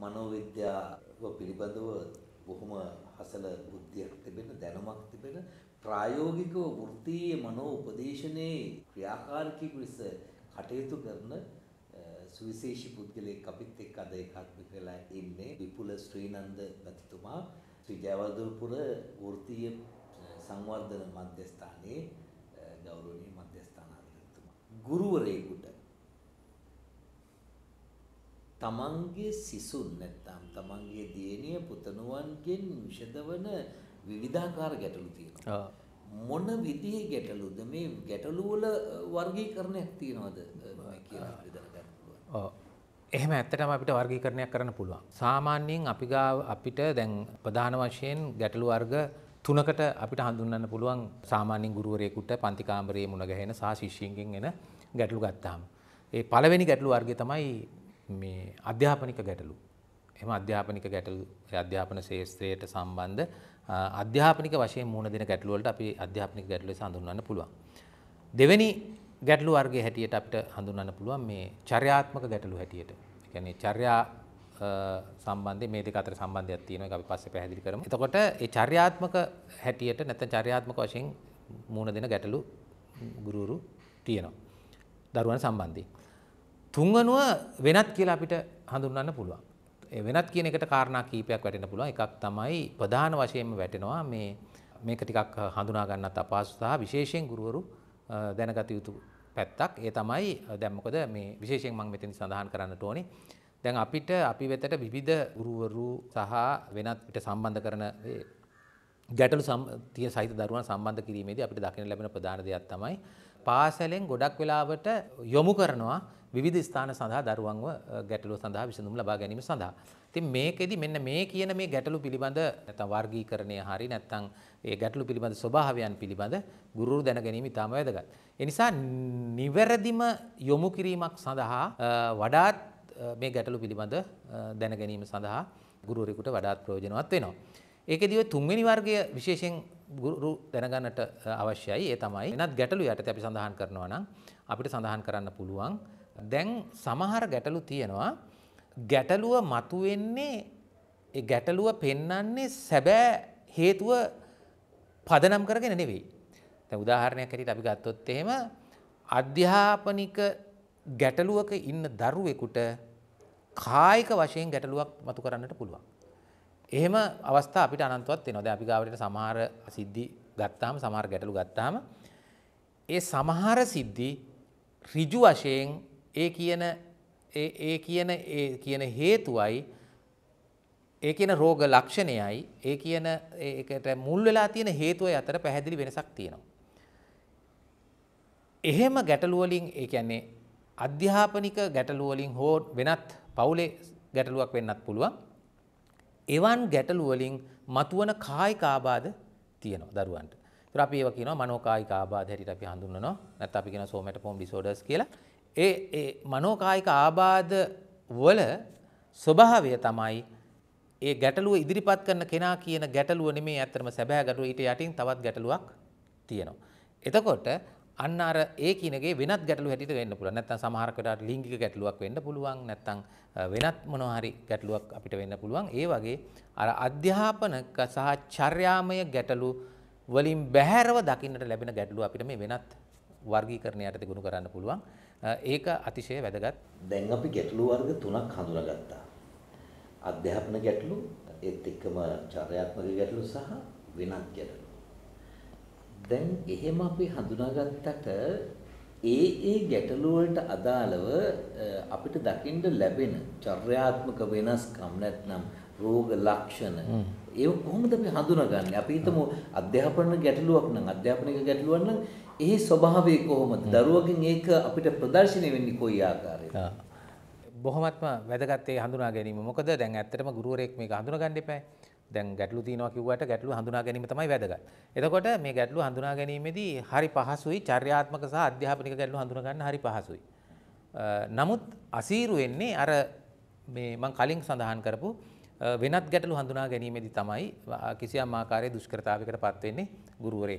මනෝවිද්‍යාව පිළිබඳව බොහොම හසල බුද්ධියක් තිබෙන දැනුමක් තිබෙන ප්‍රායෝගිකව වෘත්තීය මනෝ උපදේශනයේ ක්‍රියාකාරකයෙකු ලෙස කටයුතු කරන සුවිශේෂී පුද්ගලයෙක් අපිත් එක්ක අද ඒකාත්මික වෙලා ඉන්නේ විපුල ශ්‍රීනන්ද මැතිතුමා ශ්‍රී ජයවර්ධනපුර වෘත්තීය සංවර්ධන මධ්‍යස්ථානයේ ගෞරවනීය මධ්‍යස්ථානාධිපතිතුමා ගුරුවරයෙකුට තමන්ගේ සිසුන් නැත්නම් තමන්ගේ දියණිය පුතණුවන්ගෙන් විෂදවන විවිධාකාර ගැටලු තියෙනවා. මොන විදිහේ ගැටලුද මේ ගැටලු වල වර්ගීකරණයක් තියනවද කියලා අපි දැනගන්න පුළුවන්. එහෙම ඇත්තටම අපිට වර්ගීකරණයක් කරන්න පුළුවන්. සාමාන්‍යයෙන් අපි ගාව අපිට දැන් ප්‍රධාන වශයෙන් ගැටලු වර්ග තුනකට අපිට හඳුන්වන්න පුළුවන් සාමාන්‍යයෙන් ගුරුවරයෙකුට පන්ති කාමරයේ මුණ ගැහෙන සහ ශිෂ්‍යයන්ගෙන් එන ගැටලු ගත්තාම. ඒ පළවෙනි ගැටලු වර්ගය තමයි මේ අධ්‍යාපනික ගැටලු එම අධ්‍යාපනික ගැටලු අධ්‍යාපන ශේත්‍රයට සම්බන්ධ අධ්‍යාපනික වශයෙන් මුණ දෙන ගැටලුවලට අපි අධ්‍යාපනික ගැටලුවේ හඳුන්වන්න පුළුවන්. දෙවෙනි ගැටලු වර්ගයේ හැටියට අපිට හඳුන්වන්න පුළුවන් මේ චර්යාත්මක ගැටලු හැටියට. ඒ කියන්නේ චර්යා සම්බන්ධයෙන් මේ දෙක අතර සම්බන්ධයක් තියෙනවා ඒක අපි පස්සේ පැහැදිලි කරමු. එතකොට මේ චර්යාත්මක හැටියට නැත්නම් චර්යාත්මක වශයෙන් මුණ දෙන ගැටලු ගුරුවරු තියෙනවා. දරුවන් සම්බන්ධයෙන්. තුන්වනුව වෙනත් කියලා අපිට හඳුන්වන්න පුළුවන්. වෙනත් කියන එකට කාරණා කීපයක් වැටෙන පුළුවන්. එකක් තමයි ප්‍රධාන වශයෙන්ම වැටෙනවා මේ මේක ටිකක් හඳුනා ගන්නත් අපහසු සහ විශේෂයෙන් ගුරුවරු දැනගත යුතු පැත්තක්. ඒ තමයි දැන් මොකද මේ විශේෂයෙන් මම මෙතෙන් සඳහන් කරන්නට ඕනේ. දැන් අපිට අපි වෙතට විවිධ ගුරුවරු සහ වෙනත් පිට සම්බන්ධ කරන ගැටලු සම්තිය සහිත දරුවන් සම්බන්ධ කිරීමේදී අපිට දකින්න ලැබෙන ප්‍රධාන දෙයක් තමයි පාසලෙන් ගොඩක් වෙලාවට යොමු කරනවා විධ ස්ථාන සඳහා දරුවන්ව ගැටලු සඳහා විසඳුම් ලබා ගැනීම සඳහා. තින් මේකෙදි මෙන්න මේ කියන මේ ගැටලු පිළිබඳ නැත වර්ගීකරණය හරි නැත්තං ඒ ගැටලු පිළිබඳ ස්වභාවයන් පිළිබඳ ගුරුරු දැනගැනීම ඉතාම වැදගත්. එනිසා නිවැරදිම යොමු කිරීමක් සඳහා වඩාත් මේ ගැටලු පිළිබඳ දැනගැනීම සඳහා ගුරුවරෙකුට වඩාත් ප්‍රයෝජනවත් වෙනවා. ඒකෙදිව තුන්වෙනි වර්ගය විශේෂයෙන් ගුරු දැනගන්නට අවශ්‍යයි ඒ තමයි වෙනත් ගැටලු යටතේ අපි සඳහන් කරනවා නම් අපිට සඳහන් කරන්න පුළුවන් දැන් සමහර ගැටලු තියෙනවා ගැටලුව මතුවෙන්නේ ගැටලුව පෙන්නන්නේ සැබෑ හේතුව පදනම් කරගෙන නෙවෙයි. දැන් උදාහරණයක් ඇරෙට අපි ගත්තොත් එහෙම අධ්‍යාපනික ගැටලුවක ඉන්න දරුවෙකුට කායික වශයෙන් ගැටලුවක් මතු කරන්නට පුළුවන්. එහෙම අවස්ථා අපිට අනන්තවත් වෙනවා. දැන් අපි ගාවට සමහර සිද්ධි ගත්තාම සමහර ගැටලු ගත්තාම ඒ සමහර සිද්ධි ඍජු වශයෙන් ඒ කියන ඒ කියන ඒ කියන හේතුවයි ඒ කියන රෝග ලක්ෂණයයි ඒ කියන ඒකට මුල් වෙලා තියෙන හේතුවයි අතර පැහැදිලි වෙනසක් තියෙනවා. එහෙම ගැටලු වලින් ඒ කියන්නේ අධ්‍යාපනික ගැටලු වලින් හෝ වෙනත් පවුලේ ගැටලුවක් වෙන්නත් පුළුවන්. එවන් ගැටලු වලින් මතුවන කායික ආබාධ තියෙනවා දරුවන්ට. ඒතර අපි ඒවා කියනවා මනෝකායික ආබාධ හැටියට අපි හඳුන්වනවා. නැත්නම් අපි කියනවා සෝමැටොෆෝම් ඩිසෝඩර්ස් කියලා. ඒ මනෝකායික ආබාධ වල ස්වභාවය තමයි ඒ ගැටලුව ඉදිරිපත් කරන කෙනා කියන ගැටලුව නෙමේ ඇත්තටම සැබෑ ගැටලුව ඊට යටින් තවත් ගැටලුවක් තියෙනවා. එතකොට අන්න අර ඒ කිනගේ වෙනත් ගැටලු හැටියට වෙන්න පුළුවන්. නැත්නම් සමහර කටට ලිංගික ගැටලුවක් වෙන්න පුළුවන්. නැත්නම් වෙනත් මොනවා හරි ගැටලුවක් අපිට වෙන්න පුළුවන්. ඒ වගේ අර අධ්‍යාපනක සහ චර්යාමය ගැටලු වලින් බැහැරව දකින්නට ලැබෙන ගැටලු අපිට මේ වෙනත් වර්ගීකරණයකට දිගුණු කරන්න පුළුවන්. ඒක අතිශය වැදගත්. දැන් අපි ගැටලු වර්ග තුනක් හඳුනාගත්තා. අධ්‍යාපන ගැටලු, ඒත් එක්කම චර්යාත්මක ගැටලු සහ වෙනත් ගැටලු. දැන් එහෙම අපි හඳුනාගත්තට ඒ ඒ ගැටලු වලට අදාළව අපිට දකින්න ලැබෙන චර්යාත්මක වෙනස්කම් නැත්නම් රෝග ලක්ෂණ ඒ කොහොමද අපි හඳුනාගන්නේ? අපි හිතමු අධ්‍යාපන ගැටලුවක් නම් අධ්‍යාපනික ගැටලුවක් නම් ඒ ස්වභාවය කොහොමද? දරුවගෙන් ඒක අපිට ප්‍රදර්ශනය වෙන්නේ කොයි ආකාරයකද? බොහොමත්ම වැදගත් ඒ හඳුනා ගැනීම. මොකද දැන් ඇත්තටම ගුරුවරයෙක් මේක හඳුනා ගන්න එපා. දැන් ගැටලු තියෙනවා කිව්වට ගැටලු හඳුනා ගැනීම තමයි වැදගත්. එතකොට මේ ගැටලු හඳුනා ගැනීමේදී හරි පහසුයි චර්යාත්මක සහ අධ්‍යාපනික ගැටලු හඳුනා ගන්න හරි පහසුයි. නමුත් අසීරු වෙන්නේ අර මේ මම කලින් සඳහන් කරපු වෙනත් ගැටලු හඳුනා ගැනීමේදී තමයි කිසියම් ආකාරයේ දුෂ්කරතාවයකට පත් වෙන්නේ ගුරුවරේ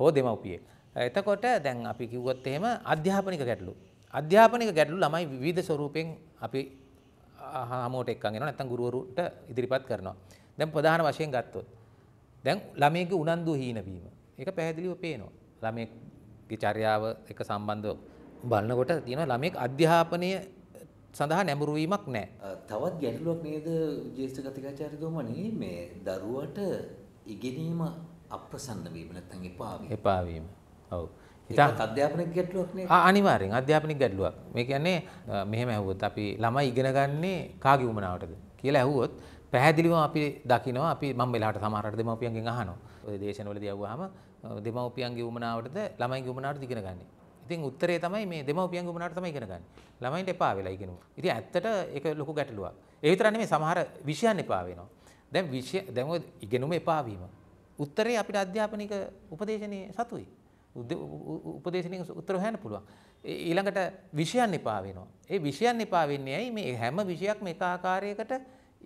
හෝ දෙමව්පියේ. එතකොට දැන් අපි කිව්වොත් එහෙම අධ්‍යාපනික ගැටලු. අධ්‍යාපනික ගැටලු ළමයි විවිධ ස්වරූපෙන් අපි හමුවට එක්කන් එනවා නැත්නම් ගුරුවරුන්ට ඉදිරිපත් කරනවා. දැන් ප්‍රධාන වශයෙන් ගත්තොත් දැන් ළමයිගේ උනන්දු හීන වීම. ඒක පැහැදිලිව පේනවා. ළමයිගේ චර්යාව එක සම්බන්ධව බලනකොට තියෙනවා ළමෙක් අධ්‍යාපනය සඳහා නැඹුරු වීමක් නැහැ. තවත් ගැටලුවක් නේද ජේෂ්ඨ කතිකාචාර්යතුමනි මේ දරුවට ඉගෙනීම අප්‍රසන්න වීම නැත්නම් එපා වීම. එපා වීම. ඔව්. ඉතින් අධ්‍යාපනික ගැටලුවක් නේ. ආ අනිවාර්යෙන් අධ්‍යාපනික ගැටලුවක්. මේ කියන්නේ මෙහෙම ඇහුවොත් අපි ළමයි ඉගෙන ගන්නේ කාගේ උමනාවටද කියලා ඇහුවොත් පැහැදිලිවම අපි දකිනවා අපි මම වෙලාවට සමහරට දෙමව්පියන්ගෙන් අහනවා. ඔය දේශනවලදී අහුවාම දෙමව්පියන්ගේ උමනාවටද ළමයිගේ උමනාවටද ඉගෙන ගන්නෙ. ඉතින් උත්තරේ තමයි මේ දෙමව්පියන්ගේ උමනාවට තමයි ඉගෙන ගන්න. ළමයින්ට එපා වෙලා ඉගෙනුවා. ඉතින් ඇත්තට ඒක ලොකු ගැටලුවක්. ඒ විතරක් නෙමෙයි සමහර විෂයන් එපා වෙනවා. දැන් විෂය දැන් ඔය ඉගෙනුම එපා වීම. උත්තරේ අපිට අධ්‍යාපනික උපදේශනයේ සතුයි. උපදේශනින් උත්තර හොයන්න පුළුවන්. ඊළඟට විෂයන් එපා වෙනවා. ඒ විෂයන් එපා වෙන්නේ ඇයි මේ හැම විෂයක්ම එක ආකාරයකට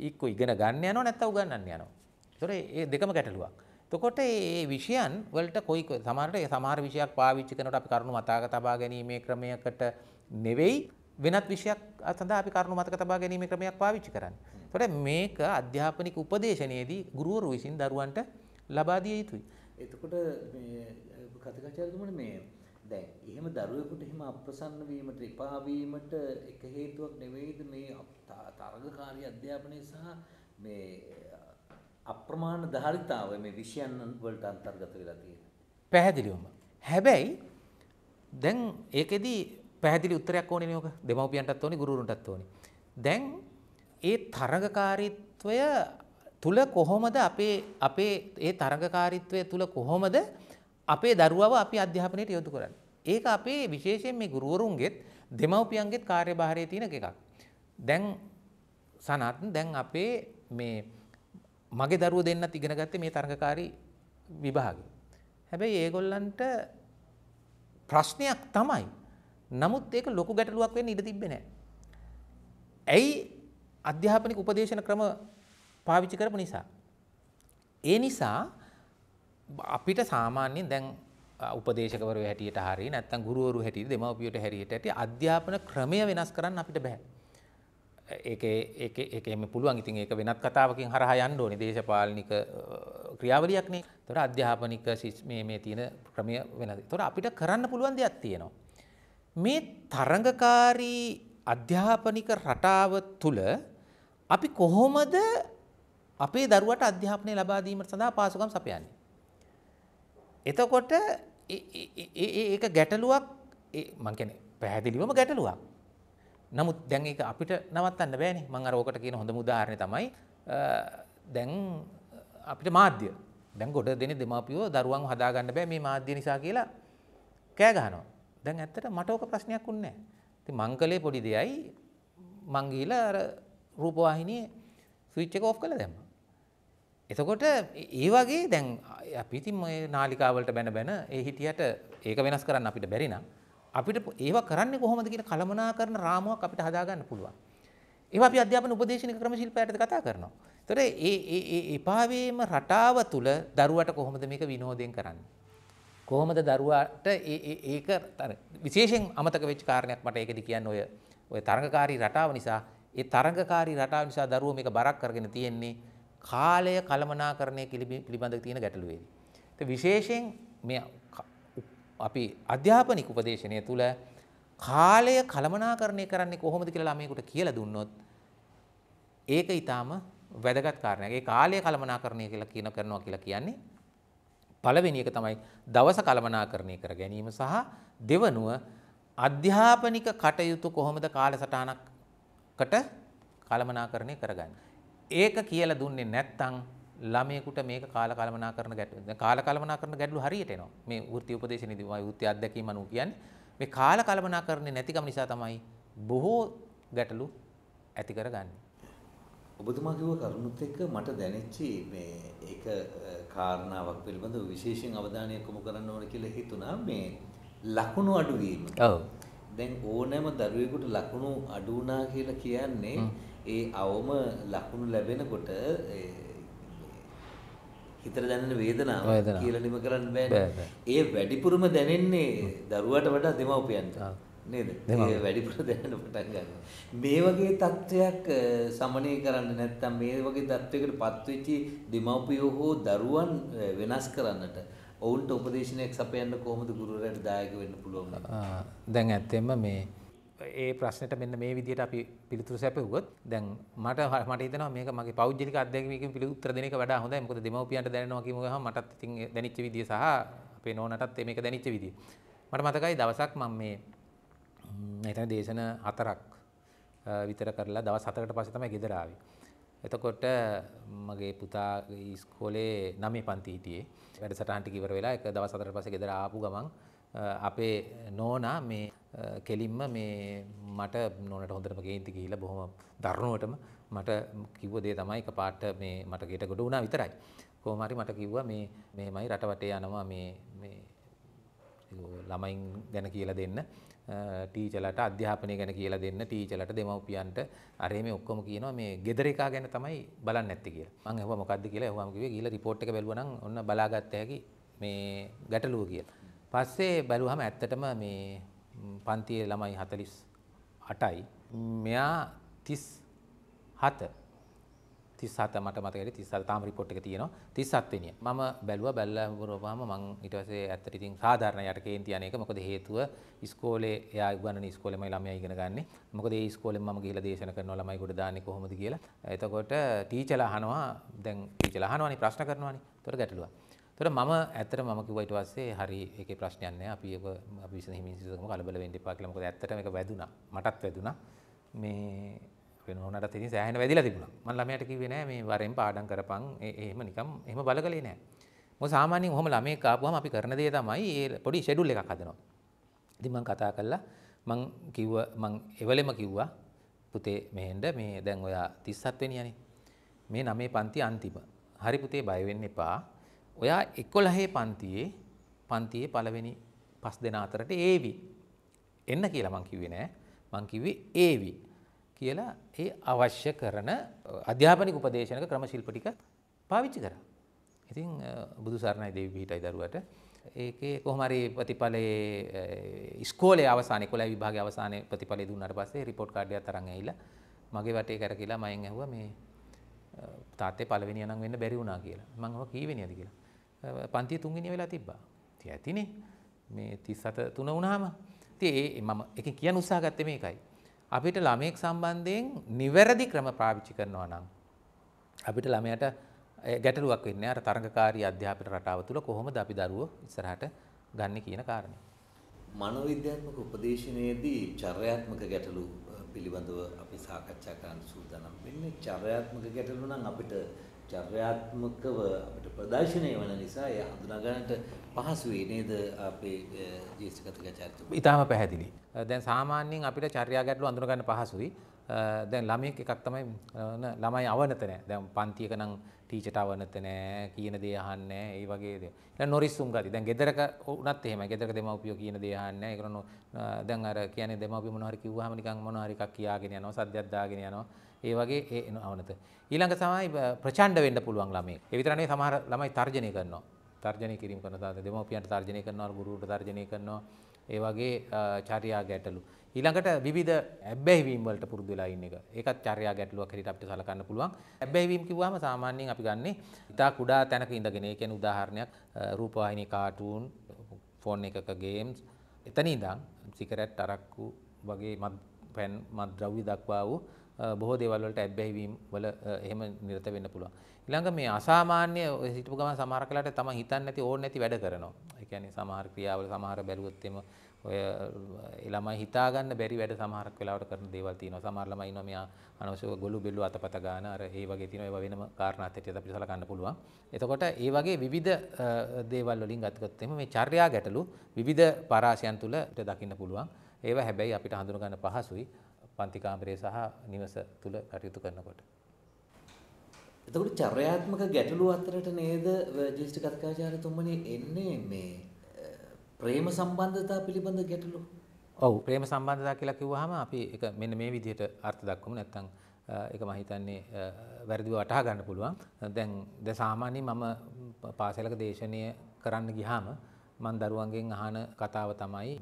එක්ක ඉගෙන ගන්න යනවා නැත්නම් උගන්වන්න යනවා. ඒතොර ඒ දෙකම ගැටලුවක්. එතකොට මේ විෂයන් වලට කොයි සමහරට සමහර විෂයක් පාවිච්චි කරනකොට අපි කරුණු මතක තබා ගැනීමේ ක්‍රමයකට නෙවෙයි වෙනත් විෂයක් සඳහා අපි කරුණු මතක තබා ගැනීමේ ක්‍රමයක් පාවිච්චි කරන්නේ. එතකොට මේක අධ්‍යාපනික උපදේශනයේදී ගුරුවරු විසින් දරුවන්ට ලබා දිය යුතුයි. එතකොට මේ කථකචාර්යතුමනි මේ දැන් එහෙම දරුවෙකුට එහෙම අප්‍රසන්න වීමට එපා වීමට එක හේතුවක් නෙවෙයිද මේ තරගකාරී අධ්‍යාපනය සහ මේ අප්‍රමාණ ධාරිතාව මේ විෂයන් වලට අන්තර්ගත වෙලා තියෙන. පැහැදිලිවම. හැබැයි දැන් ඒකෙදි පැහැදිලි උත්තරයක් ඕනේ නේක දෙමව්පියන්ටත් ඕනේ ගුරුවරුන්ටත් ඕනේ. දැන් ඒ තරගකාරීත්වය තුල කොහොමද අපේ අපේ ඒ තරගකාරීත්වය තුල කොහොමද අපේ දරුවව අපි අධ්‍යාපනයට යොදු කරන්න. ඒක අපේ විශේෂයෙන් මේ ගුරුවරුන්ගෙත් දෙමව්පියන්ගෙත් කාර්යභාරයේ තියෙන එකක්. දැන් සනත් දැන් අපේ මේ මගේ දරුවෝ දෙන්නත් ඉගෙන ගත්තේ මේ තරඟකාරී විභාගේ. හැබැයි ඒගොල්ලන්ට ප්‍රශ්නයක් තමයි. නමුත් ඒක ලොකු ගැටලුවක් වෙන්න ඉඩ තිබ්බේ නැහැ. ඇයි අධ්‍යාපනික උපදේශන ක්‍රම පාවිච්චි කරපු නිසා. ඒ නිසා අපිට සාමාන්‍යයෙන් දැන් උපදේශකවරයෝ හැටියට හරි නැත්නම් ගුරුවරු හැටියට දෙමව්පියට හැරියට ඇටි අධ්‍යාපන ක්‍රමය වෙනස් කරන්න අපිට බෑ. ඒකේ ඒකේ ඒකේ මේ පුළුවන් ඉතින් ඒක වෙනත් කතාවකින් හරහා යන්න ඕනේ දේශපාලනික ක්‍රියාවලියක් නේ. ඒතොර අධ්‍යාපනික මේ මේ තියෙන ක්‍රමය වෙනස්. ඒතොර අපිට කරන්න පුළුවන් දෙයක් තියෙනවා. මේ තරඟකාරී අධ්‍යාපනික රටාව තුළ අපි කොහොමද අපේ දරුවට අධ්‍යාපනය ලබා දීමට සඳහා පාසුකම් සපයන්නේ? එතකොට ඒක ගැටලුවක් මංකැන පැහැදිලිවම ගැටලුවක්. නමුත් දැන් ඒක අපිට නවත්තන්න බෑනේ මං අර ඕකට කියන හොඳ උදාහරණය තමයි දැන් අපිට මාධ්‍ය දැන් ගොඩ දෙන දෙමාපියෝ දරුවන් හදාගන්න බෑ මේ මාධ්‍ය නිසා කියලා කෑ ගහනවා. දැන් ඇත්තට මට ඕක ප්‍රශ්නයක් වුණේ නැහැ. ඉතින් මං කලේ පොඩි දෙයයි මං ගිහිලා අර රූපවාහිනියේ ස්විච් එක ඕෆ් කරලා දැම්මා. එතකොට ඒ වගේ දැන් අපිතින් මේ නාලිකාවලට බැන බැන ඒ හිටියට ඒක වෙනස් කරන්න අපිට බැරි නම් අපිට ඒවා කරන්නේ කොහොමද කියන කලමනා කරන රාමුවක් අපිට හදාගන්න පුළුවන්. ඒවා අපි අධ්‍යාපන උපදේශනික ක්‍රමශිල්පයටද කතා කරනවා. එතකොට ඒ ඒ එපාවේම රටාව තුල දරුවට කොහොමද මේක විනෝදයෙන් කරන්නේ? කොහොමද දරුවාට ඒක විශේෂයෙන් අමතක වෙච්ච කාරණයක් මට ඒකදී කියන්න ඔය ඔය තරඟකාරී රටාව නිසා ඒ තරඟකාරී රටාව නිසා දරුවෝ මේක බරක් කරගෙන තියෙන්නේ කාලය කළමනාකරණය පිළිබඳ තියෙන ගැටලුවේදී. ඒ විශේෂයෙන් මේ අපි අධ්‍යාපනික උපදේශනය තුළ කාලය කළමනාකරණය කරන්නේ කොහොමද කියලා ළමයෙකුට කියලා දුන්නොත් ඒක ඊටාම වැදගත් කාරණයක්. ඒ කාලය කළමනාකරණය කියලා කියන කරනවා කියලා කියන්නේ පළවෙනි එක තමයි දවස කළමනාකරණය කර ගැනීම සහ දෙවනුව අධ්‍යාපනික කටයුතු කොහොමද කාලසටහනකට කළමනාකරණය කරගන්නේ. ඒක කියලා දුන්නේ නැත්නම් ළමයෙකුට මේක කාල කලමනා කරන ගැටලු කාල කලමනා කරන ගැටලු හරියට එනවා මේ වෘත්ති උපදේශනයේදී වයි වෘත්ති අධ්‍යක්ීම අනුව කියන්නේ මේ කාල කලමනා කරන්නේ නැතිකම නිසා තමයි බොහෝ ගැටලු ඇති කරගන්නේ ඔබතුමා කිව්ව කරුණුත් එක්ක මට දැනෙච්ච මේ ඒක කාරණාවක් පිළිබඳව විශේෂයෙන් අවධානය යොමු කරන්න ඕන කියලා හිතුණා මේ ලකුණු අඩු වීම. ඔව්. දැන් ඕනෑම දරුවෙකුට ලකුණු අඩු වුණා කියලා කියන්නේ ඒ අවම ලකුණු ලැබෙනකොට හිතට දැනෙන වේදනාව කියලා නිම කරන්න බෑනේ. ඒ වැඩිපුරම දැනෙන්නේ දරුවාට වඩා දෙමව්පියන්ට. නේද? ඒ වැඩිපුර දැනෙන්න පටන් ගන්නවා. මේ වගේ තත්ත්වයක් සමනය කරන්න නැත්නම් මේ වගේ තත්ත්වයකට පත්වෙච්චි දෙමව්පියෝ හෝ දරුවන් වෙනස් කරන්නට ඔවුන්ට උපදේශනයක් සපයන්න කොහොමද ගුරුවරයාට දායක වෙන්න පුළුවන්? දැන් ඇත්තෙන්ම මේ ඒ ප්‍රශ්නට මෙන්න මේ විදිහට අපි පිළිතුරු සැපෙව්වොත් දැන් මට මට හිතෙනවා මේක මගේ පෞද්ගලික අත්දැකීමකින් පිළිතුරු දෙන එක වඩා හොඳයි. මොකද දෙමව්පියන්ට දැනෙනවා කියන ගමන් මටත් ඉතින් දැනෙච්ච විදිය සහ අපේ නෝනටත් මේක දැනෙච්ච විදිය. මට මතකයි දවසක් මම මේ හිතන දේශන හතරක් විතර කරලා දවස් හතරකට පස්සේ තමයි ගෙදර ආවේ. එතකොට මගේ පුතා ඉස්කෝලේ 9 පන්ති හිටියේ. වැඩසටහනට ඉවර වෙලා එක දවස් හතරකට පස්සේ ගෙදර ආපු ගමන් අපේ නෝනා මේ කෙලින්ම මේ මට නෝනට හොඳටම ගේන්ති ගිහිලා බොහොම දරුණුවටම මට කිව්ව දේ තමයි කපාට මේ මට ගෙට ගොඩ වුණා විතරයි. කොහොම හරි මට කිව්වා මේ මෙහෙමයි රටවටේ යනවා මේ මේ ළමයින් ගැන කියලා දෙන්න ටීචලට අධ්‍යාපනය ගැන කියලා දෙන්න ටීචලට දෙමව්පියන්ට අර මේ ඔක්කොම කියනවා මේ ගෙදර එකා ගැන තමයි බලන්න නැත්තේ කියලා. මම ඇහුවා මොකද්ද කියලා. එහුවම කිව්වේ ගිහලා report එක බැලුවා නම් ඔන්න බලාගත්ත හැකි මේ ගැටලුව කියලා. පස්සේ බැලුවහම ඇත්තටම මේ පන්තියේ ළමයි 48යි. මෙයා 37 37 මට මතකයි 37 තාම report එක තියෙනවා 37 වෙනිය. මම බැලුවා බැලලා වරවම මම ඊට පස්සේ ඇත්තට ඉතින් සාධාරණ යට කේන්ති යන එක මොකද හේතුව ඉස්කෝලේ එයා උගන්වන ඉස්කෝලේමයි ළමයා ඉගෙන ගන්නෙ. මොකද ඒ ඉස්කෝලෙන් මම ගිහිලා දේශන කරනවා ළමයි ගොඩ දාන්නේ කොහොමද කියලා. එතකොට ටීචර්ලා අහනවා දැන් ටීචර්ලා අහනවානේ ප්‍රශ්න කරනවානේ. ඒතර ගැටලුවක්. තොට මම ඇතර ම කිවට වස්සේ හරි එක ප්‍රශ්නයන්න අපි විස හිමිසිකම කලබල වෙන්ඩි පාකිලමක ඇතට එක වැදුන මටත් වැදුන මේ වෙනට තිරි සෑහන වැදිල තිබුණ මල්ලමයට කිවෙන මේ වරෙන් පාඩන් කරපං එහෙම නිකම් එහම බල කලේ නෑ ම සාමානය හොම ළමේ කාපුහම අපි කරන දේ තමයි ඒ පොඩි ෂෙඩුල් එකක් හදනවා දිමන් කතා කල්ලා මං කිව්ව මං එවලෙම කිව්වා පුතේ මෙහෙන්ඩ මේ දැන් ඔයා තිස්සත්වෙන යනේ මේ නමේ පන්ති අන්තිම හරි පුතේ බයවෙන්න එපා ඔයා එකොළහේ පන්තියේ පන්තියේ පළවෙනි පස් දෙෙන අතරට ඒවි. එන්න කියලා මං කිවේ නෑ මංකිවේ ඒවි කියලා ඒ අවශ්‍ය කරන අධ්‍යාපනික උපදේශනක ක්‍රම ශිල්පටික පාවිච්චි කර. ඉතින් බුදු සරණයි දෙවි පිහිටයි දරුවට ඒකේ කොහමරි ප්‍රතිඵලයේ ඉස්කෝලේ අවසානයේ කොළයි විභාගයේ අවසානයේ ප්‍රතිඵලය දුන්නාට පස්සේ රිපෝට් කාඩ් එකක් අරන් ඇවිල්ලා මගේ වටේ කර කියලා මයෙන් ඇහුවා මේ තාත්තේ පළවෙනියා නම් වෙන්න බැරි වුණා කියලා. මම අහුවා කී වෙනියද කියලා. පන්තිය තුන්ගනි වෙලා තිබ්බා ති ඇතිනේ මේ තිස් සත තුන වුණහම තිඒ මම එක කියන උත්සා ගත්ත මේ එකයි. අපිට ළමයෙක් සම්බන්ධයෙන් නිවැරදි ක්‍රම පාවිච්චි කරනවා නම්. අපිට ළමයට ගැටලුවක් වෙන්න අර තරඟකාරී අධ්‍යාපන රටාව තුළ කොහොමද අපි දරුවෝ ඉස්සරහට ගන්න කියන කාරණය. මනෝවිද්‍යාත්මක උපදේශනයේදී චර්යාත්මක ගැටලු පිළිබඳව අපි සාකච්ඡා කරන්න සූදානම් වෙන්නේ. චර්යාත්මක ගැටලු නම් අපිට චර්යාත්මකව අපිට ප්‍රදර්ශනය වන නිසා එය හඳුනාගන්නට පහසුවේ නේද අපේ ජේෂ්ඨකතිකාචාර්යතුමා. ඊටාම පැහැදිලි. දැන් සාමාන්‍යයෙන් අපිට චර්යා ගැටලු අඳුනගන්න පහසුයි. දැන් ළමයෙක් එකක් තමයි ළමයි අවනත නැහැ. දැන් පන්තියක නම් ටීචර්ට අවනත නැහැ, කියන දේ අහන්නේ නැහැ, ඒ වගේ දේ. දැන් නොරිස්සුම් ගති. දැන් ගෙදරක වුණත් එහෙමයි. ගෙදරක දෙමව්පියෝ කියන දේ අහන්නේ නැහැ. ඒකන දැන් අර කියන්නේ දෙමව්පිය මොනවා හරි කිව්වහම නිකන් මොනවා හරි එකක් කියාගෙන යනවා, සද්දයක් දාගෙන යනවා. ඒ වගේ ඒ අවනත. ඊළඟ සමයි ප්‍රචණ්ඩ වෙන්න පුළුවන් ළමයි. ඒ විතර නෙවෙයි සමහර ළමයි තර්ජනය කරනවා. තර්ජනය කිරීම කරන තාත දෙමව්පියන්ට තර්ජනය කරනවා, ගුරුවරට තර්ජනය කරනවා. ඒ වගේ චර්යා ගැටලු. ඊළඟට විවිධ ඇබ්බැහිවීම් වලට පුරුදු වෙලා ඉන්න එක. ඒකත් චර්යා ගැටලුවක් හැටියට අපිට සලකන්න පුළුවන්. ඇබ්බැහිවීම් කිව්වම සාමාන්‍යයෙන් අපි ගන්නෙ ඉතා කුඩා තැනක ඉඳගෙන. ඒ කියන්නේ උදාහරණයක් රූපවාහිනී කාටූන්, ෆෝන් එකක ගේම්ස්, එතන ඉඳන් සිගරට් අරක්කු වගේ මත් පැන් මත් ද්‍රව්‍ය දක්වා වූ බොහෝ දේවල් වලට ඇබ්බැහිවීම් වල එහෙම නිරත වෙන්න පුළුවන්. ඊළඟ මේ අසාමාන්‍ය හිටපු ගමන් සමහර කලකට තමන් හිතන්නේ නැති ඕනේ නැති වැඩ කරනවා. ඒ කියන්නේ සමහර ක්‍රියාවල සමහර බැලුවොත් එම ඔය ළමයි හිතා ගන්න බැරි වැඩ සමහරක් වෙලාවට කරන දේවල් තියෙනවා. සමහර ළමයි ඉන්නවා මෙයා අනවශ්‍ය ගොළු බෙල්ලු අතපත ගන්න අර ඒ වගේ තියෙනවා. ඒවා වෙනම කාරණාත් එක්ක අපිට සලකන්න පුළුවන්. එතකොට ඒ වගේ විවිධ දේවල් වලින් ගතකොත් එම මේ චර්යා ගැටලු විවිධ පරාසයන් තුල දකින්න පුළුවන්. ඒවා හැබැයි අපිට හඳුන ගන්න පහසුයි. පන්තිකාමරය සහ නිවස තුළ කටයුතු කරනකොට. එතකොට චර්යාත්මක ගැටලු අතරට නේද ජිෂ්ඨ කථකාචාර්යතුමනි එන්නේ මේ ප්‍රේම සම්බන්ධතා පිළිබඳ ගැටලු. ඔව් ප්‍රේම සම්බන්ධතා කියලා කිව්වහම අපි ඒක මෙන්න මේ විදිහට අර්ථ දක්වමු නැත්නම් ඒක මම හිතන්නේ වැරදිව වටහා ගන්න පුළුවන්. දැන් දැන් සාමාන්‍යයෙන් මම පාසලක දේශනය කරන්න ගියාම මම දරුවන්ගෙන් අහන කතාව තමයි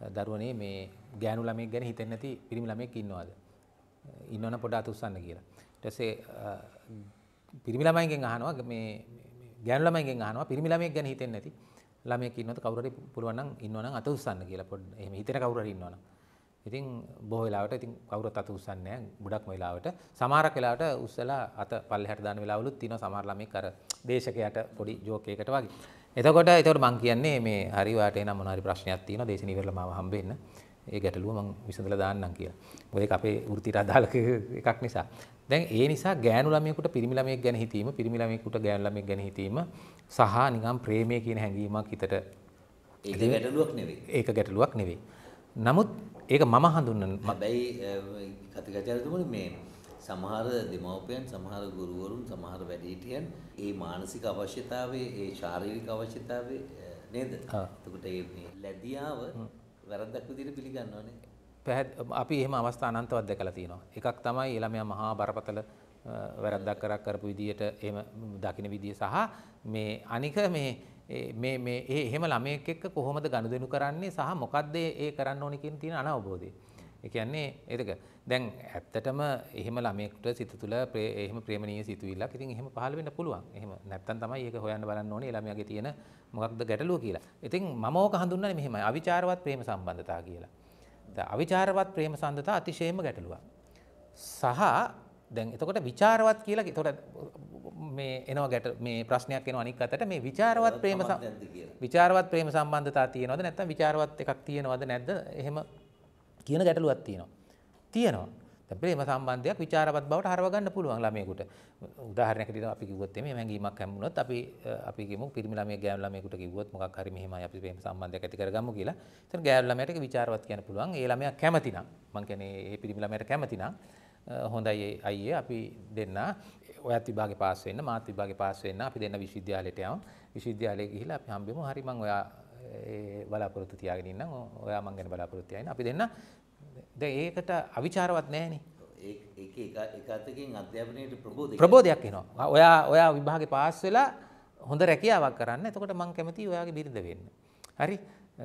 දරුවනේ මේ ගෑනු ළමයෙක් ගැන හිතෙන්නේ නැති පිරිමි ළමයෙක් ඉන්නවද? ඉන්නවනම් පොඩ අත උස්සන්න කියලා. ඊට පස්සේ පිරිමි ළමයින්ගෙන් අහනවා මේ ගෑනු ළමයින්ගෙන් අහනවා පිරිමි ළමයෙක් ගැන හිතෙන්නේ නැති ළමයෙක් ඉන්නවද කවුරු හරි පුළුවන් නම් ඉන්නවනම් අත උස්සන්න කියලා පොඩ්ඩ එහෙම හිතෙන කවුරු හරි ඉන්නවනම් ඉතින් බොහෝ වෙලාවට ඉතින් කවුරුත් අත උස්සන්නේ නැහැ ගොඩක් වෙලාවට. සමහරක් වෙලාවට උස්සලා අත පල්ලෙහාට දාන වෙලාවලුත් තියෙනවා සමහර ළමෙක් අර දේශකයට පොඩි ජෝක් එකකට වගේ. එතකොට ඒතකොට මම කියන්නේ මේ හරි වාට එන මොන හරි ප්‍රශ්නයක් තියෙනවා දේශන ඉවරලා මාව හම්බ වෙන්න. ඒ ගැටලුව මම විසඳලා දාන්නම් කියලා. මොකද ඒක අපේ වෘත්තියට අදාළ එකක් නිසා. දැන් ඒ නිසා ගෑනු ළමයෙකුට පිරිමි ළමයෙක් ගැන හිතීම, පිරිමි ළමයෙකුට ගෑනු ළමයෙක් ගැන හිතීම සහ නිකම් ප්‍රේමය කියන හැඟීමක් හිතට ඒක ගැටලුවක් නෙවෙයි. ඒක ගැටලුවක් නෙවෙයි. නමුත් ඒක මම හඳුන්වන හැබැයි කතිකාචාර්යතුමනි මේ සමහර දෙමව්පියන් සමහර ගුරුවරුන් සමහර වැඩිහිටියන් ඒ මානසික අවශ්‍යතාවයේ ඒ ශාරීරික අවශ්‍යතාවයේ නේද? එතකොට මේ ලැබියාව වැරද්දක් විදිහට පිළිගන්නවනේ. අපි එහෙම අවස්ථා අනන්තවත් දැකලා තියෙනවා. එකක් තමයි ළමයා මහා බරපතල වැරද්දක් කරක් කරපු විදියට එහෙම දකින විදිය සහ මේ අනික මේ මේ මේ එහෙම ළමයෙක් එක්ක කොහොමද ගනුදෙනු කරන්නේ සහ මොකද්ද ඒ කරන්න ඕනේ කියන තියෙන අනවබෝධය. ඒ කියන්නේ ඒක දැන් ඇත්තටම එහෙම ළමයෙකුට සිත තුළ එහෙම ප්‍රේමණීය සිතුවිල්ලක් ඉතින් එහෙම පහළ වෙන්න පුළුවන්. එහෙම නැත්තම් තමයි ඒක හොයන්න බලන්න ඕනේ ළමයාගේ තියෙන මොකක්ද ගැටලුව කියලා. ඉතින් මම ඕක හඳුන්වන්නේ මෙහෙමයි. අවිචාරවත් ප්‍රේම සම්බන්ධතා කියලා. අවිචාරවත් ප්‍රේම සම්බන්ධතා අතිශයම ගැටලුවක්. සහ දැන් එතකොට විචාරවත් කියලා එතකොට මේ එනවා ගැට මේ ප්‍රශ්නයක් එනවා අනික් අතට මේ විචාරවත් ප්‍රේම විචාරවත් ප්‍රේම සම්බන්ධතා තියෙනවද නැත්නම් විචාරවත් එකක් තියෙනවද නැද්ද එහෙම කියන ගැටලුවක් තියෙනවා තියෙනවා දැන් ප්‍රේම සම්බන්ධයක් විචාරවත් බවට හරව ගන්න පුළුවන් ළමයෙකුට උදාහරණයක් විදිහට අපි කිව්වොත් මේ හැඟීමක් හැම්බුනොත් අපි අපි කියමු පිරිමි ළමයෙක් ගෑනු ළමයෙකුට කිව්වොත් මොකක් හරි මෙහෙමයි අපි ප්‍රේම සම්බන්ධයක් ඇති කරගමු කියලා එතන ගෑනු ළමයට ඒක විචාරවත් කියන්න පුළුවන් ඒ ළමයා කැමති නම් මං කියන්නේ ඒ පිරිමි ළමයට කැමති නම් හොඳයි අයියේ අපි දෙන්න ඔයත් විභාගේ පාස් වෙන්න මාත් විභාගේ පාස් වෙන්න අපි දෙන්න විශ්වවිද්‍යාලයට යමු විශ්වවිද්‍යාලේ ගිහිල්ලා අපි හම්බෙමු හරි මම ඔයා බලාපොරොත්තු තියාගෙන ඉන්නම් ඔයා මං ගැන බලාපොරොත්තු තියාගෙන අපි දෙන්න දැන් ඒකට අවිචාරවත් නැහැනේ ඒක ඒක එක අතකින් අධ්‍යාපනයේ ප්‍රබෝධයක් ප්‍රබෝධයක් එනවා ඔයා ඔයා විභාගේ පාස් වෙලා හොඳ රැකියාවක් කරන්න එතකොට මං කැමතියි ඔයාගේ බිරිඳ වෙන්න හරි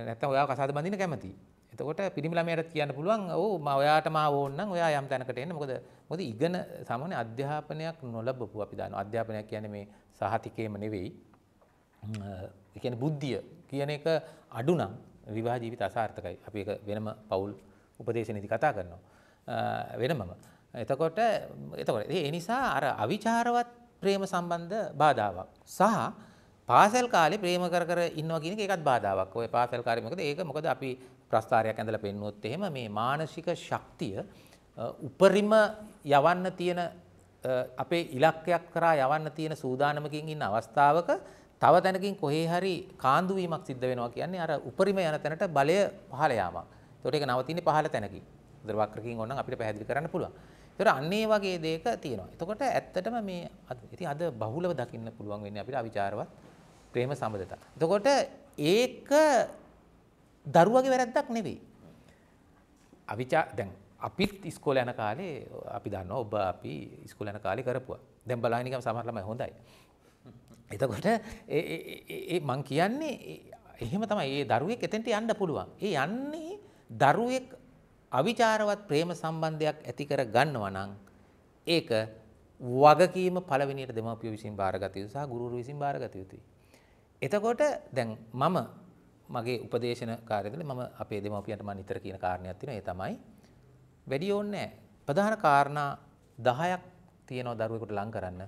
නැත්තම් ඔයාව කසාද බඳින්න කැමතියි එතකොට පිරිමි ළමයටත් කියන්න පුළුවන් ඔව් මම ඔයාටම ඕනනම් ඔයා යම් තැනකට එන්න මොකද මොකද ඉගෙන සාමාන්‍ය අධ්‍යාපනයක් නොලබපු අපි දන්නවා අධ්‍යාපනයක් කියන්නේ මේ සහතිකේම නෙවෙයි ඒ කියන්නේ බුද්ධිය කියන එක අඩු නම් විවාහ ජීවිත අසාර්ථකයි අපි ඒක වෙනම පෞල් උපදේශනයේදී කතා කරනවා වෙනමම එතකොට එතකොට ඒ නිසා අර අවිචාරවත් ප්‍රේම සම්බන්ධ බාධාවක් සහ පාසල් කාලේ ප්‍රේම කර කර ඉන්නවා කියන එක ඒකත් බාධාවක්. ඔය පාසල් කාර්යය මොකද? ඒක මොකද අපි ප්‍රස්ථාරයක් ඇඳලා පෙන්වුවොත් එහෙම මේ මානසික ශක්තිය උපරිම යවන්න තියෙන අපේ ඉලක්කයක් කරා යවන්න තියෙන සූදානමකින් ඉන්න අවස්ථාවක තව තැනකින් කොහේ හරි කාන්දු වීමක් සිද්ධ වෙනවා කියන්නේ අර උපරිම යන තැනට බලය පහළ යාමක්. ඒකට ඒක නවතින්නේ පහළ තැනකින්. උදේ වක්‍රකින් ඕනනම් අපිට පැහැදිලි කරන්න පුළුවන්. ඒතර අන්න ඒ වගේ දෙයක තියෙනවා. එතකොට ඇත්තටම මේ ඉතින් අද බහුලව දකින්න පුළුවන් වෙන්නේ අපිට අවිචාරවත් ප්‍රේම සම්බන්ධතා. එතකොට ඒක දරුවගේ වැරද්දක් නෙවෙයි. අවිචා දැන් අපිත් ඉස්කෝල යන කාලේ අපි දන්න ඔබ අපි ඉස්කෝල යන කාලේ කරපුවා. දැන් බලානිකම සමහර ළමයි හොඳයි. එතකොට ඒ මං කියන්නේ එහෙම තමයි ඒ දරුවෙක් එතෙන්ට යන්න පුළුවන්. ඒ යන්නේ දරුවෙක් අවිචාරවත් ප්‍රේම සම්බන්ධයක් ඇති කර ගන්නවා නම් ඒක වගකීම පළවෙනියට දෙමව්පියෝ විසින් බාරගත යුතු සහ ගුරුවරු විසින් බාරගත යුතුයි. එතකොට දැන් මම මගේ උපදේශන කාර්යදල මම අපේ දෙමව්පියන්ට මම නිතර කියන කාරණයක් තියෙනවා ඒ තමයි වැඩි ඕනේ ප්‍රධාන කාරණා 10ක් තියෙනවා දරුවෙකුට ලං කරන්න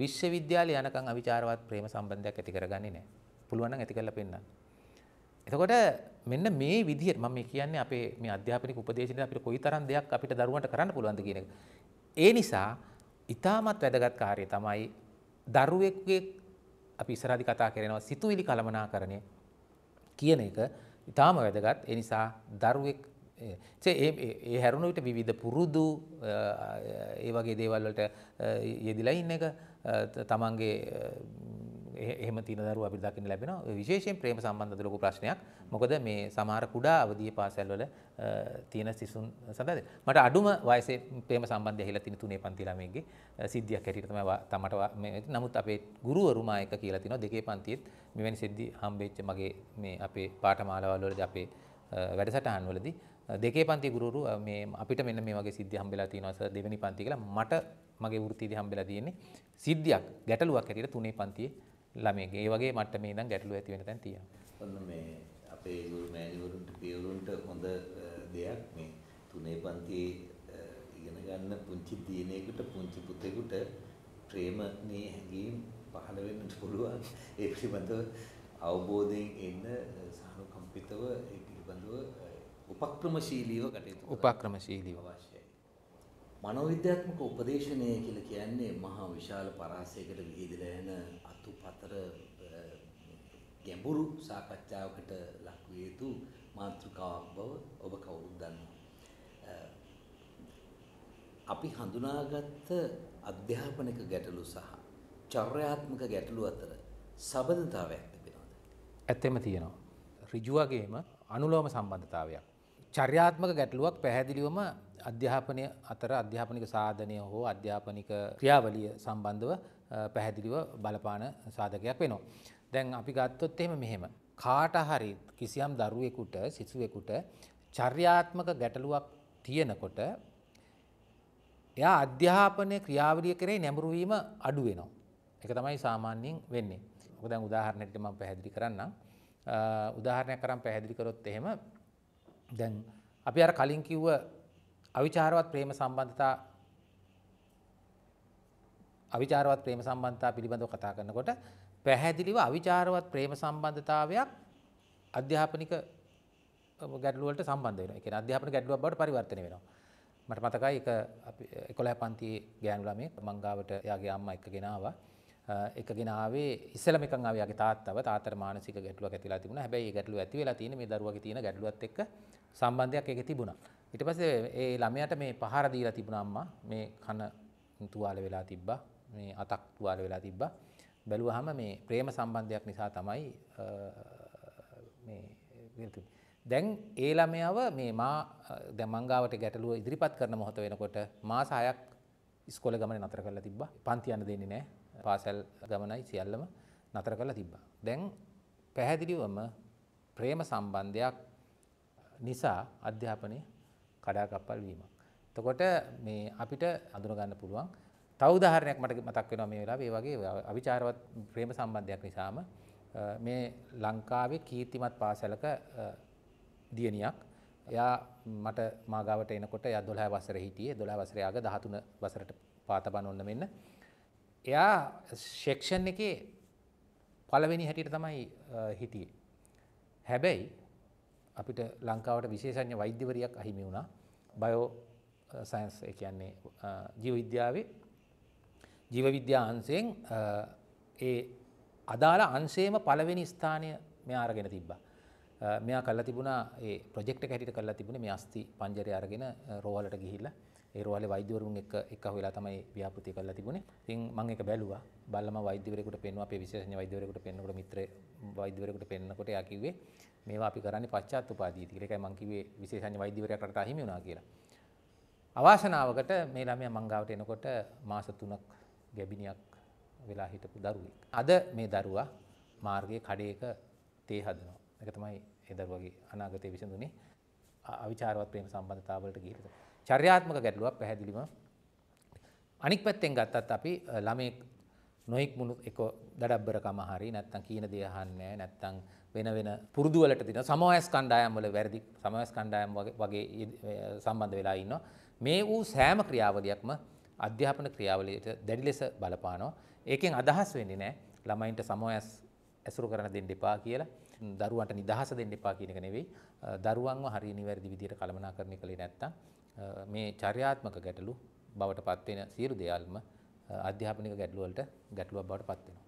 විශ්වවිද්‍යාලය යනකම් අවිචාරවත් ප්‍රේම සම්බන්ධයක් ඇති කරගන්නේ නැහැ. පුළුවන් නම් ඇති කරලා පෙන්නන්න. එතකොට මෙන්න මේ විදිහට මම මේ කියන්නේ අපේ මේ අධ්‍යාපනික උපදේශනයේ අපිට කොයිතරම් දෙයක් අපිට දරුවන්ට කරන්න පුළුවන්ද කියන එක. ඒ නිසා ඊටමත් වැදගත් කාර්යය තමයි දරුවෙක්ගේ අපි ඉස්සරහදී කතා කරනවා සිතුවිලි කලමනාකරණය කියන එක ඉතාම වැදගත් එනිසා දරුවෙක් ඒ හැරුණු විට විවිධ පුරුදු ඒ වගේ දේවල් වලට යෙදිලා ඉන්න එක තමන්ගේ එහෙම තියෙන දරුවෝ අපිට දකින්න ලැබෙනවා විශේෂයෙන් ප්‍රේම සම්බන්ධද ලොකු ප්‍රශ්නයක් මොකද මේ සමහර කුඩා අවධියේ පාසල්වල තියෙන සිසුන් සඳහන් මට අඩුම වයසේ ප්‍රේම සම්බන්ධය ඇහිලා තියෙන තුනේ පන්ති ළමයින්ගේ සිද්ධියක් හැටියට තමයි තමට මේ නමුත් අපේ ගුරුවරුමා එක කියලා තිනවා දෙකේ පන්තියෙත් මෙවැනි සිද්ධි හම්බෙච්ච මගේ මේ අපේ පාඨමාලාවල් වලදී අපේ වැඩසටහන් වලදී දෙකේ පන්ති ගුරුවරු මේ අපිට මෙන්න මේ වගේ සිද්ධි හම්බෙලා තියෙනවා සර් දෙවෙනි පන්ති කියලා මට මගේ වෘත්තියේදී හම්බෙලා තියෙන්නේ සිද්ධියක් ගැටලුවක් හැටියට තුනේ පන්තියේ ළමයගේ ඒ වගේ මට්ටමේ ඉඳන් ගැටලු ඇති වෙන තැන් තියෙනවා. ඔන්න මේ අපේ ගුරු මෑණිවරුන්ට පියවරුන්ට හොඳ දෙයක් මේ තුනේ පන්තියේ ඉගෙන ගන්න පුංචි දිනයකට පුංචි පුතේකට ප්‍රේමනේ හැඟීම් පහළ වෙන්න පුළුවන්. ඒ පිළිබඳව අවබෝධයෙන් එන්න සානුකම්පිතව ඒ පිළිබඳව උපක්‍රමශීලීව කටයුතු උපක්‍රමශීලීව අවශ්‍යයි. මනෝවිද්‍යාත්මක උපදේශනය කියලා කියන්නේ මහා විශාල පරාසයකට ගිහිදලා යන සතු පතර ගැඹුරු සාකච්ඡාවකට ලක්විය යුතු මාතෘකාවක් බව ඔබ කවුරුත් දන්නවා. අපි හඳුනාගත්ත අධ්‍යාපනික ගැටලු සහ චර්යාත්මක ගැටලු අතර සබඳතාවයක් තිබෙනවද? ඇත්තෙම තියෙනවා. ඍජුවගේම අනුලෝම සම්බන්ධතාවයක්. චර්යාත්මක ගැටලුවක් පැහැදිලිවම අධ්‍යාපනය අතර අධ්‍යාපනික සාධනය හෝ අධ්‍යාපනික ක්‍රියාවලිය සම්බන්ධව පැහැදිලිව බලපාන සාධකයක් වෙනවා. දැන් අපි ගත්තොත් එහෙම මෙහෙම කාට හරි කිසියම් දරුවෙකුට සිසුවෙකුට චර්යාත්මක ගැටලුවක් තියෙනකොට එයා අධ්‍යාපනය ක්‍රියාවලිය කරේ නැඹුරු වීම අඩු වෙනවා. ඒක තමයි සාමාන්‍යයෙන් වෙන්නේ. ඔක දැන් උදාහරණයකට මම පැහැදිලි කරන්නම්. උදාහරණයක් කරන් පැහැදිලි කරොත් එහෙම දැන් අපි අර කලින් කිව්ව අවිචාරවත් ප්‍රේම සම්බන්ධතා අවිචාරවත් ප්‍රේම සම්බන්ධතා පිළිබඳව කතා කරනකොට පැහැදිලිව අවිචාරවත් ප්‍රේම සම්බන්ධතාවයක් අධ්‍යාපනික ගැටලුවලට සම්බන්ධ වෙනවා. ඒ කියන්නේ අධ්‍යාපන ගැටලුවක් බවට පරිවර්තනය වෙනවා. මට මතකයි එක අපි 11 පන්තියේ ගෑනු ළමයෙක් මංගාවට එයාගේ අම්මා එක්කගෙන ආවා. එකගෙන ආවේ ඉස්සෙල්ලා මෙකන් ආවේ යාගේ තාත්තව. තාත්තට මානසික ගැටලුවක් ඇතිලා තිබුණා. හැබැයි ඒ ගැටලුව ඇති වෙලා තියෙන්නේ මේ දරුවාගේ තියෙන ගැටලුවත් එක්ක සම්බන්ධයක් ඒකේ තිබුණා. ඊට පස්සේ ඒ ළමයාට මේ පහර දීලා තිබුණා අම්මා මේ කන තුවාල වෙලා තිබ්බා මේ අතක් තුවාල වෙලා තිබ්බා. බැලුවාම මේ ප්‍රේම සම්බන්ධයක් නිසා තමයි මේ දැන් ඒ ළමයාව මේ මා දැන් මංගාවට ගැටලුව ඉදිරිපත් කරන මොහොත වෙනකොට මාස 6ක් ඉස්කෝලේ ගමනේ නතර කරලා තිබ්බා. පන්ති යන්න දෙන්නේ නැහැ. පාසල් ගමනයි සියල්ලම නතර කරලා තිබ්බා. දැන් පැහැදිලිවම ප්‍රේම සම්බන්ධයක් නිසා අධ්‍යාපනය කඩාකප්පල් වීමක්. එතකොට මේ අපිට අඳුනගන්න පුළුවන් තව උදාහරණයක් මට මතක් වෙනවා මේ වෙලාවේ. ඒ වගේ අවිචාරවත් ප්‍රේම සම්බන්ධයක් නිසාම මේ ලංකාවේ කීර්තිමත් පාසලක දියණියක් එයා මට මාගාවට එනකොට එයා 12 වසරේ හිටියේ. 12 වසරේ ආග 13 වසරට පාතබන ඔන්න මෙන්න. එයා සෙක්ෂන් එකේ පළවෙනි හැටියට තමයි හිටියේ. හැබැයි අපිට ලංකාවට විශේෂඥ වෛද්‍යවරියක් අහිමි වුණා. බයෝ සයන්ස් ඒ කියන්නේ ජීව විද්‍යාවේ ජීවවිද්‍යා අන්සයෙන් ඒ අදාළ අන්සේම පළවෙනි ස්ථානය මෙයා අරගෙන තිබ්බා. මෙයා කල්ලා තිබුණා ඒ ප්‍රොජෙක්ට් එක හැටියට කල්ලා තිබුණේ මේ අස්ති පංජරය අරගෙන රෝහලට ගිහිල්ලා ඒ රෝහලේ වෛද්‍යවරුන් එක්ක එක්ක හොයලා තමයි ව්‍යාපෘතිය කළා තිබුණේ. ඉතින් මම ඒක බැලුවා. බල්ලම වෛද්‍යවරයෙකුට පෙන්වුවා අපේ විශේෂඥ වෛද්‍යවරයෙකුට පෙන්වනකොට මිත්‍ර වෛද්‍යවරයෙකුට පෙන්වනකොට එයා කිව්වේ මේවා අපි කරන්නේ පශ්චාත් උපාධියදී කියලා. ඒකයි මම කිව්වේ විශේෂඥ වෛද්‍යවරයෙක් රටට අහිමි වුණා කියලා. අවාසනාවකට මේ ළමයා මංගාවට එනකොට මාස 3ක් ගැබිනියක් වෙලා හිටපු දරුවෙක්. අද මේ දරුවා මාර්ගයේ කඩේක තේ හදනවා. ඒක තමයි ඒ දරුවගේ අනාගතය විසඳුනේ. අවිචාරවත් ප්‍රේම සම්බන්ධතාවලට ගිහිල්ලා. චර්යාත්මක ගැටලුවක් පැහැදිලිම අනික් පැත්තෙන් ගත්තත් අපි ළමෙක් නොයික් මුළු එක දඩබ්බරකම හරි නැත්තම් කියන දේ අහන්නේ නැත්තම් වෙන වෙන පුරුදු වලට දින සමෝයස් කණ්ඩායම් වල වැරදි සමෝයස් කණ්ඩායම් වගේ වගේ සම්බන්ධ වෙලා ඉන්නවා මේ ඌ සෑම ක්‍රියාවලියක්ම අධ්‍යාපන ක්‍රියාවලියට දැඩි ලෙස බලපානවා. ඒකෙන් අදහස් වෙන්නේ නැහැ ළමයින්ට සමෝයස් ඇසුරු කරන දෙන්න එපා කියලා. දරුවන්ට නිදහස දෙන්න එපා කියන එක නෙවෙයි. දරුවන්ව හරිය නිවැරදි විදිහට කළමනාකරණය කළේ නැත්නම් මේ චර්යාත්මක ගැටලු බවට පත් වෙන සියලු දේවල්ම අධ්‍යාපනික ගැටලු වලට ගැටලුවක් බවට පත් වෙනවා.